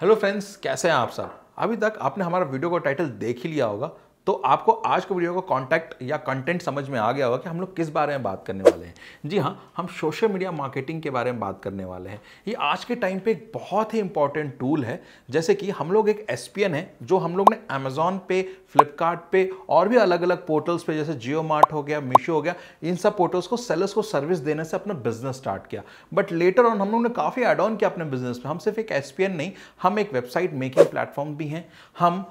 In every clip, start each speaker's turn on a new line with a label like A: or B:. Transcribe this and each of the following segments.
A: hello friends कैसे हैं आप सब अभी तक आपने हमारा वीडियो का टाइटल देख ही लिया होगा तो आपको आज के वीडियो का कॉन्टैक्ट या कंटेंट समझ में आ गया होगा कि हम लोग किस बारे में बात करने वाले हैं जी हाँ हम सोशल मीडिया मार्केटिंग के बारे में बात करने वाले हैं ये आज के टाइम पे एक बहुत ही इंपॉर्टेंट टूल है जैसे कि हम लोग एक एस है जो हम लोग ने अमेजोन पे फ्लिपकार्ट पे और भी अलग अलग पोर्टल्स पे जैसे जियो मार्ट हो गया मीशो हो गया इन सब पोर्टल्स को सेलर्स को सर्विस देने से अपना बिजनेस स्टार्ट किया बट लेटर ऑन हम लोग ने काफ़ी एड ऑन किया अपने बिजनेस में हम सिर्फ एक एस नहीं हम एक वेबसाइट मेकिंग प्लेटफॉर्म भी हैं हम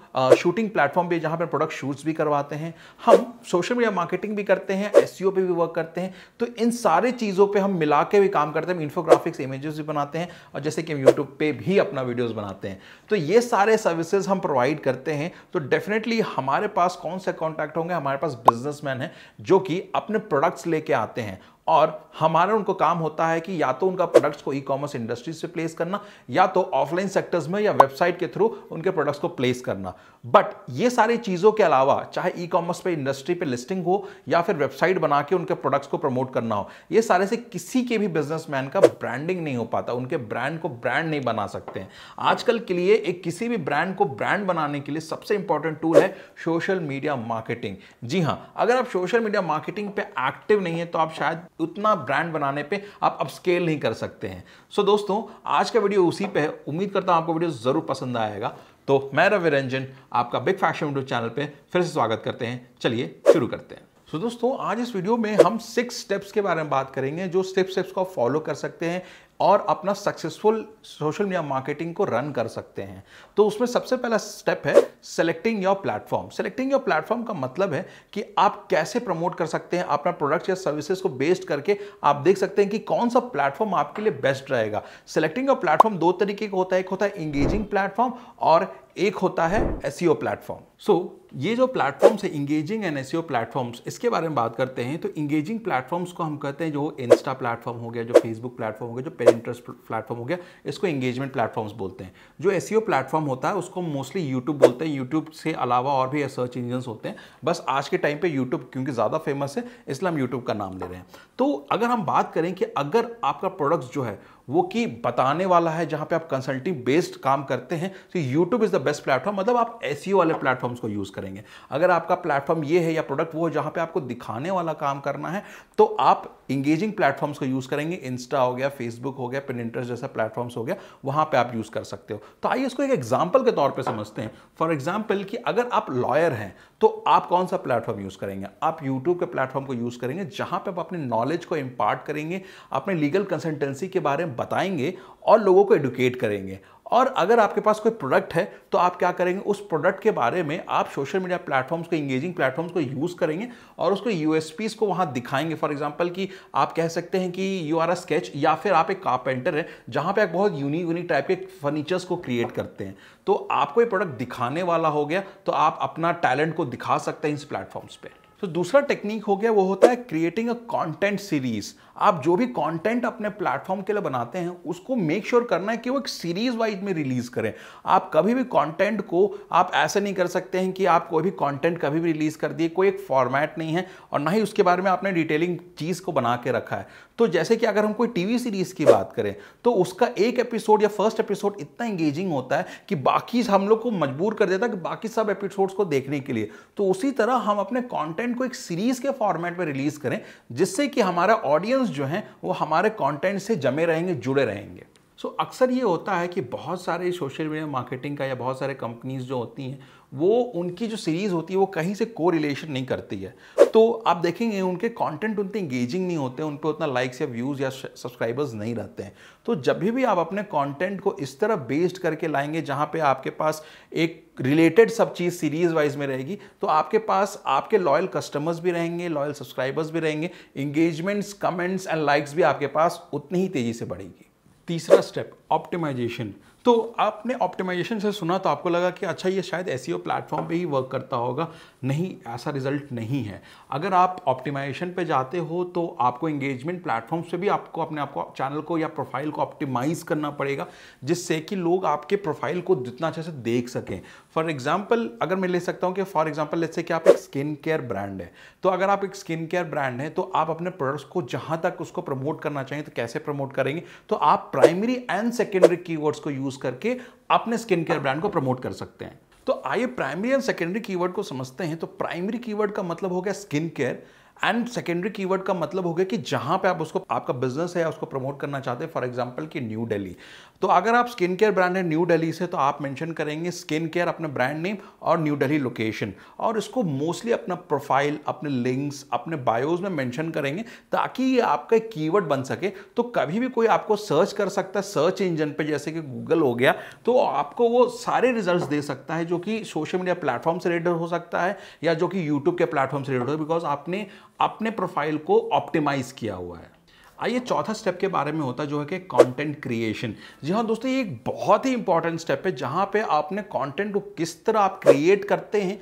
A: शूटिंग प्लेटफॉर्म भी जहाँ पर प्रोडक्ट शूट्स भी करवाते हैं हम सोशल मीडिया मार्केटिंग भी करते हैं एस e पे भी वर्क करते हैं तो इन सारे चीज़ों पे हम मिला के भी काम करते हैं इन्फोग्राफिक्स इमेजेस भी बनाते हैं और जैसे कि हम यूट्यूब पे भी अपना वीडियोस बनाते हैं तो ये सारे सर्विसेज हम प्रोवाइड करते हैं तो डेफिनेटली हमारे पास कौन से कॉन्टैक्ट होंगे हमारे पास बिजनेसमैन हैं जो कि अपने प्रोडक्ट्स लेके आते हैं और हमारे उनको काम होता है कि या तो उनका प्रोडक्ट्स को ई कॉमर्स इंडस्ट्रीज से प्लेस करना या तो ऑफलाइन सेक्टर्स में या वेबसाइट के थ्रू उनके प्रोडक्ट्स को प्लेस करना बट ये सारी चीज़ों के अलावा चाहे ई कॉमर्स पे इंडस्ट्री पे लिस्टिंग हो या फिर वेबसाइट बना के उनके प्रोडक्ट्स को प्रमोट करना हो ये सारे से किसी के भी बिजनेसमैन का ब्रांडिंग नहीं हो पाता उनके ब्रांड को ब्रांड नहीं बना सकते हैं आजकल के लिए एक किसी भी ब्रांड को ब्रांड बनाने के लिए सबसे इंपॉर्टेंट टूल है सोशल मीडिया मार्केटिंग जी हाँ अगर आप सोशल मीडिया मार्केटिंग पे एक्टिव नहीं है तो आप शायद उतना ब्रांड बनाने पे आप अपस्केल नहीं कर सकते हैं सो so, दोस्तों आज का वीडियो उसी पे है उम्मीद करता हूँ आपको वीडियो ज़रूर पसंद आएगा तो मैं रवि रंजन आपका बिग फैशन यूट्यूब चैनल पे फिर से स्वागत करते हैं चलिए शुरू करते हैं सो so, दोस्तों आज इस वीडियो में हम सिक्स स्टेप्स के बारे में बात करेंगे जो स्टेप स्टेप्स को फॉलो कर सकते हैं और अपना सक्सेसफुल सोशल मीडिया मार्केटिंग को रन कर सकते हैं तो उसमें सबसे पहला स्टेप है selecting your platform selecting your platform का मतलब है कि आप कैसे प्रमोट कर सकते हैं अपना प्रोडक्ट या सर्विसेज को बेस्ड करके आप देख सकते हैं कि कौन सा प्लेटफॉर्म आपके लिए बेस्ट रहेगा सेलेक्टिंग योर प्लेटफॉर्म दो तरीके का होता है एक होता है इंगेजिंग प्लेटफॉर्म और एक होता है एस प्लेटफॉर्म सो ये जो प्लेटफॉर्म्स है इंगेजिंग एंड एस प्लेटफॉर्म्स इसके बारे में बात करते हैं तो इंगेजिंग प्लेटफॉर्म्स को हम कहते हैं जो इंस्टा प्लेटफॉर्म हो गया जो फेसबुक प्लेटफॉर्म हो गया जो ट्रेड इंटरेस्ट प्लेटफॉर्म हो गया इसको एंगेजमेंट प्लेटफॉर्म्स बोलते हैं जो एस प्लेटफॉर्म e होता है उसको मोस्टली यूट्यूब बोलते हैं यूट्यूब से अलावा और भी सर्च इंजन होते हैं बस आज के टाइम पर यूट्यूब क्योंकि ज़्यादा फेमस है इसलिए हम यूट्यूब का नाम ले रहे हैं तो अगर हम बात करें कि अगर आपका प्रोडक्ट्स जो है वो कि बताने वाला है जहाँ पे आप कंसल्टिंग बेस्ड काम करते हैं तो YouTube is the best platform मतलब आप एस e वाले प्लेटफॉर्म्स को यूज़ करेंगे अगर आपका प्लेटफॉर्म ये है या प्रोडक्ट वो है जहाँ पे आपको दिखाने वाला काम करना है तो आप इंगेजिंग प्लेटफॉर्म्स को यूज़ करेंगे इंस्टा हो गया फेसबुक हो गया पिन जैसा प्लेटफॉर्म्स हो गया वहाँ पर आप यूज़ कर सकते हो तो आइए इसको एक एग्जाम्पल के तौर पर समझते हैं फॉर एग्जाम्पल कि अगर आप लॉयर हैं तो आप कौन सा प्लेटफॉर्म यूज़ करेंगे आप यूट्यूब के प्लेटफॉर्म को यूज़ करेंगे जहाँ पर आप अपने नॉलेज को इम्पार्ट करेंगे अपने लीगल कंसल्टेंसी के बारे में बताएंगे और लोगों को एडुकेट करेंगे और अगर आपके पास कोई प्रोडक्ट है तो आप क्या करेंगे उस प्रोडक्ट के बारे में आप सोशल मीडिया प्लेटफॉर्म्स को इंगेजिंग प्लेटफॉर्म्स को यूज़ करेंगे और उसको यू को वहाँ दिखाएंगे फॉर एग्जांपल कि आप कह सकते हैं कि यू आर अ स्केच या फिर आप एक कारपेंटर है जहाँ पे आप बहुत यूनिक यूनिक टाइप के फर्नीचर्स को क्रिएट करते हैं तो आपको ये प्रोडक्ट दिखाने वाला हो गया तो आप अपना टैलेंट को दिखा सकते हैं इस प्लेटफॉर्म्स पर तो दूसरा टेक्निक हो गया वो होता है क्रिएटिंग अ कंटेंट सीरीज आप जो भी कंटेंट अपने प्लेटफॉर्म के लिए बनाते हैं उसको मेक श्योर sure करना है कि वो एक सीरीज वाइज में रिलीज करें आप कभी भी कंटेंट को आप ऐसे नहीं कर सकते हैं कि आप कोई भी कंटेंट कभी भी रिलीज कर दिए कोई एक फॉर्मेट नहीं है और ना ही उसके बारे में आपने डिटेलिंग चीज़ को बना के रखा है तो जैसे कि अगर हम कोई टीवी सीरीज की बात करें तो उसका एक एपिसोड या फर्स्ट एपिसोड इतना एंगेजिंग होता है कि बाकी हम लोग को मजबूर कर देता है कि बाकी सब एपिसोड्स को देखने के लिए तो उसी तरह हम अपने कॉन्टेंट कंटेंट को एक सीरीज के फॉर्मेट में रिलीज करें जिससे कि हमारा ऑडियंस जो है वो हमारे कंटेंट से जमे रहेंगे जुड़े रहेंगे सो so, अक्सर ये होता है कि बहुत सारे सोशल मीडिया मार्केटिंग का या बहुत सारे कंपनीज जो होती हैं वो उनकी जो सीरीज़ होती है वो कहीं से को रिलेशन नहीं करती है तो आप देखेंगे उनके कंटेंट उतने इंगेजिंग नहीं होते उन पर उतना लाइक्स या व्यूज़ या सब्सक्राइबर्स नहीं रहते हैं तो जब भी आप अपने कंटेंट को इस तरह बेस्ड करके लाएंगे जहाँ पे आपके पास एक रिलेटेड सब चीज़ सीरीज़ वाइज में रहेगी तो आपके पास आपके लॉयल कस्टमर्स भी रहेंगे लॉयल सब्सक्राइबर्स भी रहेंगे इंगेजमेंट्स कमेंट्स एंड लाइक्स भी आपके पास उतनी ही तेज़ी से बढ़ेगी तीसरा स्टेप ऑप्टिमाइजेशन तो आपने ऑप्टिमाइजेशन से सुना तो आपको लगा कि अच्छा ये शायद एस प्लेटफॉर्म e पे ही वर्क करता होगा नहीं ऐसा रिजल्ट नहीं है अगर आप ऑप्टिमाइजेशन पे जाते हो तो आपको एंगेजमेंट प्लेटफॉर्म से भी आपको अपने आपको चैनल को या प्रोफाइल को ऑप्टिमाइज़ करना पड़ेगा जिससे कि लोग आपके प्रोफाइल को जितना अच्छे से देख सकें फॉर एग्जाम्पल अगर मैं ले सकता हूँ कि फॉर एग्जाम्पल जैसे कि आप एक स्किन केयर ब्रांड है तो अगर आप एक स्किन केयर ब्रांड है तो आप अपने प्रोडक्ट्स को जहाँ तक उसको प्रमोट करना चाहिए तो कैसे प्रमोट करेंगे तो आप प्राइमरी एंड सेकेंडरी कीवर्ड्स को यूज़ यूज करके अपने स्किन केयर ब्रांड को प्रमोट कर सकते हैं तो आइए प्राइमरी एंड सेकेंडरी कीवर्ड को समझते हैं तो प्राइमरी कीवर्ड का मतलब हो गया skin care and secondary keyword का मतलब हो गया कि जहां पे आप उसको आपका बिजनेस है उसको प्रमोट करना चाहते हैं फॉर एग्जांपल कि न्यू दिल्ली तो अगर आप स्किन केयर ब्रांड है न्यू दिल्ली से तो आप मेंशन करेंगे स्किन केयर अपने ब्रांड नेम और न्यू दिल्ली लोकेशन और इसको मोस्टली अपना प्रोफाइल अपने लिंक्स अपने बायोज में मेंशन करेंगे ताकि ये आपका एक कीवर्ड बन सके तो कभी भी कोई आपको सर्च कर सकता है सर्च इंजन पे जैसे कि गूगल हो गया तो आपको वो सारे रिजल्ट दे सकता है जो कि सोशल मीडिया प्लेटफॉर्म से रिलेटेड हो सकता है या जो कि यूट्यूब के प्लेटफॉर्म से रिलेटेड हो बिकॉज आपने अपने प्रोफाइल को ऑप्टिमाइज किया हुआ है आइए चौथा स्टेप के बारे में होता है जो है कि कंटेंट क्रिएशन जी हाँ दोस्तों ये एक बहुत ही इंपॉर्टेंट स्टेप है जहाँ पे आपने कंटेंट को किस तरह आप क्रिएट करते हैं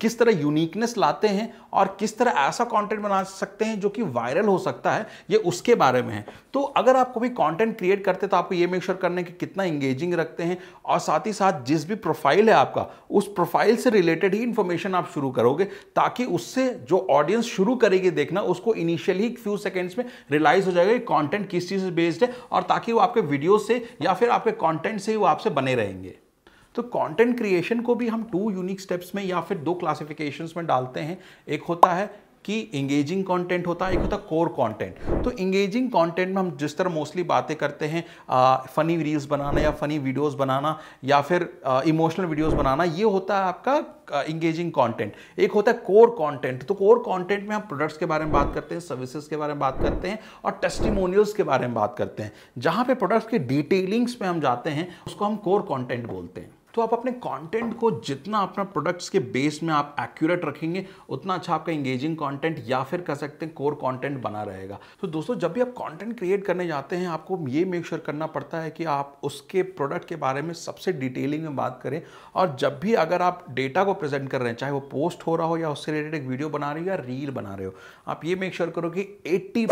A: किस तरह यूनिकनेस लाते हैं और किस तरह ऐसा कंटेंट बना सकते हैं जो कि वायरल हो सकता है ये उसके बारे में है तो अगर आप कभी कॉन्टेंट क्रिएट करते तो आपको ये मेक श्योर करना है कि कितना इंगेजिंग रखते हैं और साथ ही साथ जिस भी प्रोफाइल है आपका उस प्रोफाइल से रिलेटेड ही इन्फॉर्मेशन आप शुरू करोगे ताकि उससे जो ऑडियंस शुरू करेगी देखना उसको इनिशियली फ्यू सेकेंड्स में रिलाइज हो जाएगा कि कंटेंट किस चीज़ से बेस्ड है और ताकि वो आपके वीडियो से या फिर आपके कंटेंट से वो आपसे बने रहेंगे तो कंटेंट क्रिएशन को भी हम टू यूनिक स्टेप्स में या फिर दो क्लासिफिकेशंस में डालते हैं एक होता है कि इंगेजिंग कंटेंट होता है एक होता है कोर कंटेंट तो इंगेजिंग कंटेंट में हम जिस तरह मोस्टली बातें करते हैं फनी रील्स बनाना या फनी वीडियोस बनाना या फिर इमोशनल वीडियोस बनाना ये होता है आपका इंगेजिंग कंटेंट एक होता है कोर कंटेंट तो कोर कंटेंट में हम प्रोडक्ट्स के बारे में बात करते हैं सर्विसेज के बारे में बात करते हैं और टेस्टिमोनियल्स के बारे में बात करते हैं जहां पे प्रोडक्ट्स के डिटेलिंग्स पर हम जाते हैं उसको हम कोर कंटेंट बोलते हैं तो आप अपने कंटेंट को जितना अपना प्रोडक्ट्स के बेस में आप एक्यूरेट रखेंगे उतना अच्छा आपका इंगेजिंग कंटेंट या फिर कह सकते हैं कोर कंटेंट बना रहेगा तो दोस्तों जब भी आप कंटेंट क्रिएट करने जाते हैं आपको ये मेक श्योर sure करना पड़ता है कि आप उसके प्रोडक्ट के बारे में सबसे डिटेलिंग में बात करें और जब भी अगर आप डेटा को प्रेजेंट कर रहे हैं चाहे वो पोस्ट हो रहा हो या उससे रिलेटेड एक वीडियो बना रहे हो या रील बना रहे हो आप ये मेक श्योर sure करो कि एट्टी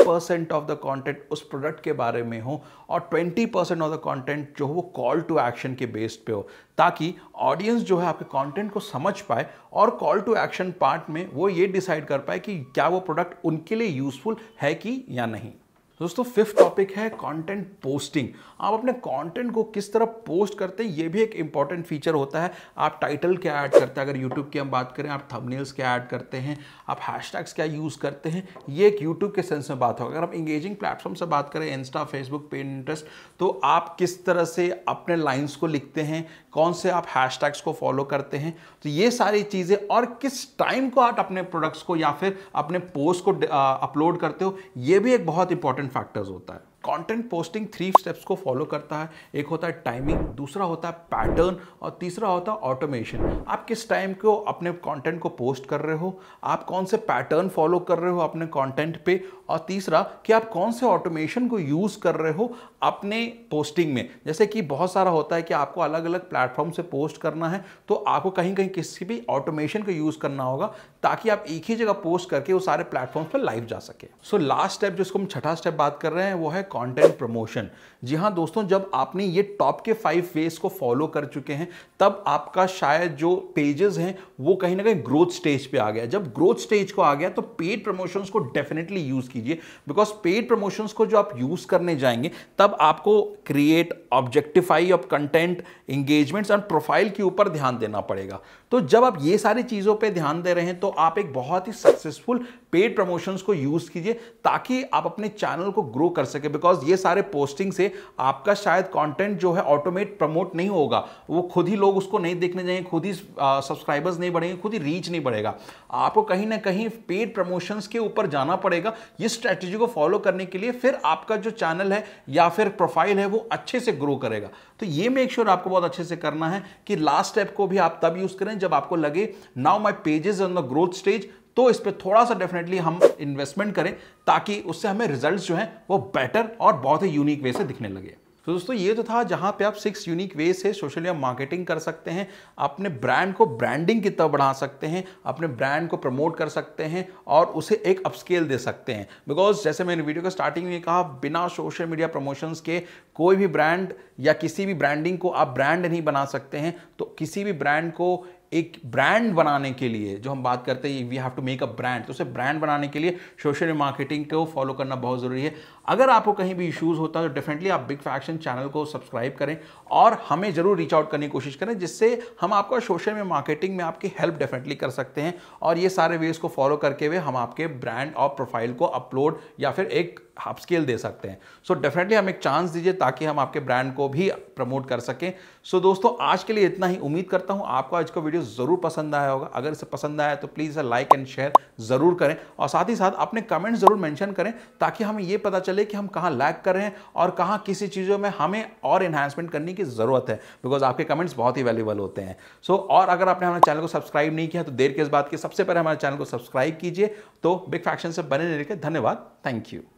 A: ऑफ द कॉन्टेंट उस प्रोडक्ट के बारे में हो और ट्वेंटी ऑफ द कॉन्टेंट जो हो वो कॉल टू एक्शन के बेस्ड पे हो ताकि ताकि ऑडियंस जो है आपके कंटेंट को समझ पाए और कॉल टू एक्शन पार्ट में वो ये डिसाइड कर पाए कि क्या वो प्रोडक्ट उनके लिए यूज़फुल है कि या नहीं दोस्तों फिफ्थ टॉपिक है कंटेंट पोस्टिंग आप अपने कंटेंट को किस तरह पोस्ट करते हैं ये भी एक इंपॉर्टेंट फीचर होता है आप टाइटल क्या ऐड करते हैं अगर यूट्यूब की हम बात करें आप थंबनेल्स क्या ऐड करते हैं आप हैशटैग्स क्या यूज़ करते हैं ये एक यूट्यूब के सेंस में बात होगा अगर आप इंगेजिंग प्लेटफॉर्म से बात करें इंस्टा फेसबुक इंटरेस्ट तो आप किस तरह से अपने लाइन्स को लिखते हैं कौन से आप हैश को फॉलो करते हैं तो ये सारी चीज़ें और किस टाइम को आप अपने प्रोडक्ट्स को या फिर अपने पोस्ट को अपलोड करते हो ये भी एक बहुत इंपॉर्टेंट फैक्टर्स होता है कंटेंट पोस्टिंग थ्री स्टेप्स को फॉलो करता है एक होता है टाइमिंग दूसरा होता है पैटर्न और तीसरा होता है ऑटोमेशन आप किस टाइम को अपने कंटेंट को पोस्ट कर रहे हो आप कौन से पैटर्न फॉलो कर रहे हो अपने कंटेंट पे और तीसरा कि आप कौन से ऑटोमेशन को यूज़ कर रहे हो अपने पोस्टिंग में जैसे कि बहुत सारा होता है कि आपको अलग अलग प्लेटफॉर्म से पोस्ट करना है तो आपको कहीं कहीं किसी भी ऑटोमेशन का यूज़ करना होगा ताकि आप एक ही जगह पोस्ट करके वो सारे प्लेटफॉर्म्स पर लाइव जा सके सो लास्ट स्टेप जिसको हम छठा स्टेप बात कर रहे हैं वो है कंटेंट प्रमोशन जी हाँ दोस्तों जब आपने ये टॉप के फाइव फेज को फॉलो कर चुके हैं तब आपका शायद जो पेजेस हैं वो कहीं ना कहीं ग्रोथ स्टेज पे आ गया जब ग्रोथ स्टेज को आ गया तो पेड प्रमोशंस को डेफिनेटली यूज़ कीजिए बिकॉज पेड प्रमोशंस को जो आप यूज़ करने जाएंगे तब आपको create objectify of content engagements and profile के ऊपर ध्यान देना पड़ेगा तो जब आप ये सारी चीज़ों पर ध्यान दे रहे हैं तो आप एक बहुत ही सक्सेसफुल पेड प्रमोशंस को यूज़ कीजिए ताकि आप अपने चैनल को ग्रो कर सके बिकॉज ये सारे पोस्टिंग से आपका शायद कंटेंट जो है ऑटोमेट प्रमोट नहीं होगा वो खुद ही लोग उसको नहीं देखने जाएंगे खुद ही सब्सक्राइबर्स नहीं बढ़ेंगे खुद ही रीच नहीं बढ़ेगा आपको कहीं ना कहीं पेड प्रमोशंस के ऊपर जाना पड़ेगा ये स्ट्रैटेजी को फॉलो करने के लिए फिर आपका जो चैनल है या फिर प्रोफाइल है वो अच्छे से ग्रो करेगा तो ये मेक श्योर sure आपको बहुत अच्छे से करना है कि लास्ट स्टेप को भी आप तब यूज़ करें जब आपको लगे now my pages on the growth stage तो इस पर थोड़ा सा डेफिनेटली हम इन्वेस्टमेंट करें ताकि उससे हमें रिजल्ट जो है वो बेटर और बहुत ही यूनिक वे से दिखने लगे तो दोस्तों ये तो था जहाँ पे आप सिक्स यूनिक वे से सोशल मीडिया मार्केटिंग कर सकते हैं अपने ब्रांड को ब्रांडिंग की तरफ बढ़ा सकते हैं अपने ब्रांड को प्रमोट कर सकते हैं और उसे एक अपस्केल दे सकते हैं बिकॉज जैसे मैंने वीडियो का स्टार्टिंग में कहा बिना सोशल मीडिया प्रमोशंस के कोई भी ब्रांड या किसी भी ब्रांडिंग को आप ब्रांड नहीं बना सकते हैं तो किसी भी ब्रांड को एक ब्रांड बनाने के लिए जो हम बात करते हैं we have to make a brand तो उसे ब्रांड बनाने के लिए सोशल मार्केटिंग को फॉलो करना बहुत ज़रूरी है अगर आपको कहीं भी इश्यूज़ होता है तो डेफिनेटली आप बिग फैक्शन चैनल को सब्सक्राइब करें और हमें ज़रूर रीच आउट करने की कोशिश करें जिससे हम आपका सोशल में मार्केटिंग में आपकी हेल्प डेफिनेटली कर सकते हैं और ये सारे वेज को फॉलो करके हुए हम आपके ब्रांड और प्रोफाइल को अपलोड या फिर एक स्केल दे सकते हैं सो so डेफिनेटली हम एक चांस दीजिए ताकि हम आपके ब्रांड को भी प्रमोट कर सकें सो so दोस्तों आज के लिए इतना ही उम्मीद करता हूँ आपको आज का वीडियो ज़रूर पसंद आया होगा अगर इसे पसंद आया तो प्लीज़ लाइक एंड शेयर ज़रूर करें और साथ ही साथ अपने कमेंट ज़रूर मैंशन करें ताकि हमें ये पता चले चले कि हम कहाँ लैक कर रहे हैं और कहाँ किसी चीज़ों में हमें और इन्हांसमेंट करने की ज़रूरत है बिकॉज आपके कमेंट्स बहुत ही वैल्यूबल होते हैं सो so, और अगर आपने हमारे चैनल को सब्सक्राइब नहीं किया तो देर के इस बात की सबसे पहले हमारे चैनल को सब्सक्राइब कीजिए तो बिग फैक्शन से बने रहने के धन्यवाद थैंक यू